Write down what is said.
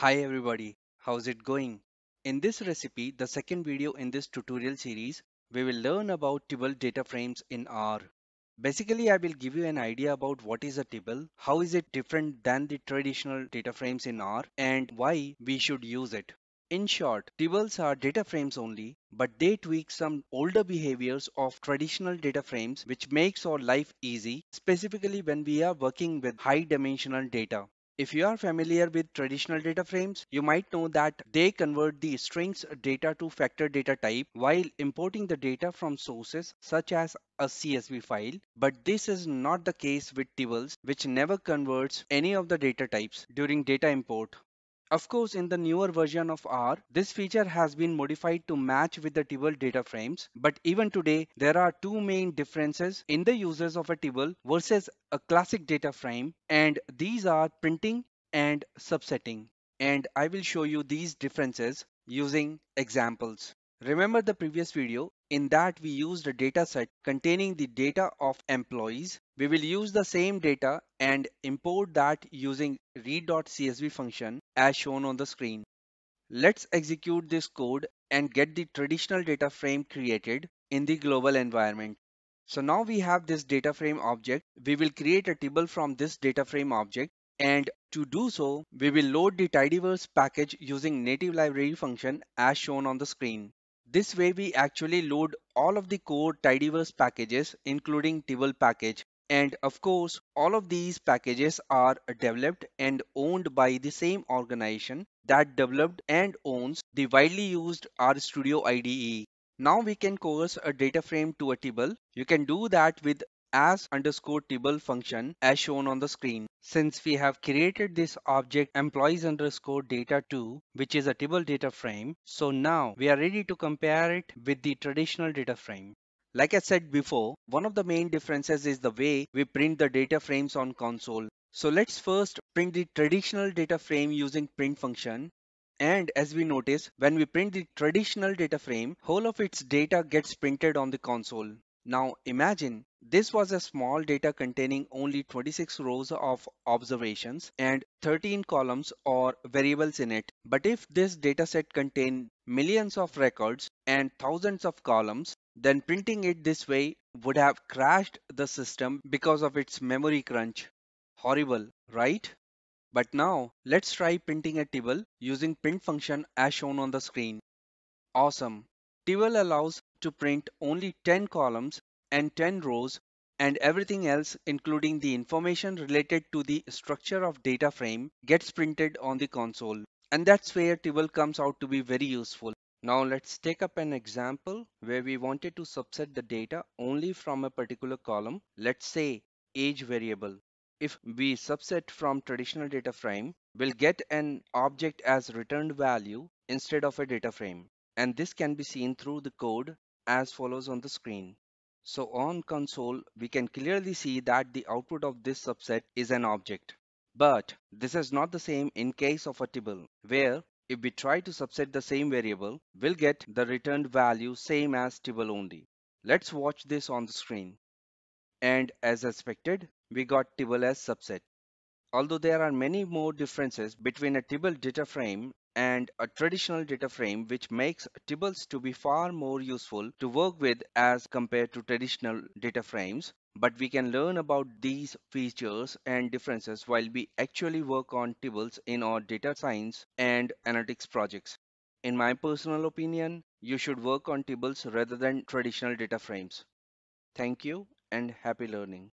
Hi everybody, how's it going? In this recipe, the second video in this tutorial series, we will learn about table data frames in R. Basically, I will give you an idea about what is a table, how is it different than the traditional data frames in R and why we should use it. In short, tables are data frames only, but they tweak some older behaviors of traditional data frames which makes our life easy, specifically when we are working with high dimensional data. If you are familiar with traditional data frames, you might know that they convert the strings data to factor data type while importing the data from sources such as a CSV file, but this is not the case with tables which never converts any of the data types during data import. Of course, in the newer version of R, this feature has been modified to match with the table data frames. But even today, there are two main differences in the uses of a table versus a classic data frame. And these are printing and subsetting. And I will show you these differences using examples. Remember the previous video? In that we used a data set containing the data of employees. We will use the same data and import that using read.csv function as shown on the screen. Let's execute this code and get the traditional data frame created in the global environment. So now we have this data frame object. We will create a table from this data frame object and to do so, we will load the tidyverse package using native library function as shown on the screen. This way we actually load all of the core tidyverse packages including Tibble package and of course all of these packages are developed and owned by the same organization that developed and owns the widely used RStudio IDE. Now we can coerce a data frame to a table. You can do that with as underscore table function as shown on the screen. Since we have created this object employees underscore data 2 which is a table data frame. So now we are ready to compare it with the traditional data frame. Like I said before, one of the main differences is the way we print the data frames on console. So let's first print the traditional data frame using print function. And as we notice, when we print the traditional data frame, whole of its data gets printed on the console. Now imagine this was a small data containing only 26 rows of observations and 13 columns or variables in it. But if this dataset contained millions of records and thousands of columns, then printing it this way would have crashed the system because of its memory crunch. Horrible, right? But now let's try printing a table using print function as shown on the screen. Awesome. Table allows to print only 10 columns and 10 rows and everything else including the information related to the structure of data frame gets printed on the console. And that's where table comes out to be very useful. Now let's take up an example where we wanted to subset the data only from a particular column, let's say age variable. If we subset from traditional data frame, we'll get an object as returned value instead of a data frame. And this can be seen through the code as follows on the screen. So on console, we can clearly see that the output of this subset is an object. But this is not the same in case of a table, where if we try to subset the same variable, we'll get the returned value same as table only. Let's watch this on the screen. And as expected, we got table as subset. Although there are many more differences between a table data frame and a traditional data frame which makes tables to be far more useful to work with as compared to traditional data frames but we can learn about these features and differences while we actually work on tables in our data science and analytics projects. In my personal opinion, you should work on tables rather than traditional data frames. Thank you and happy learning.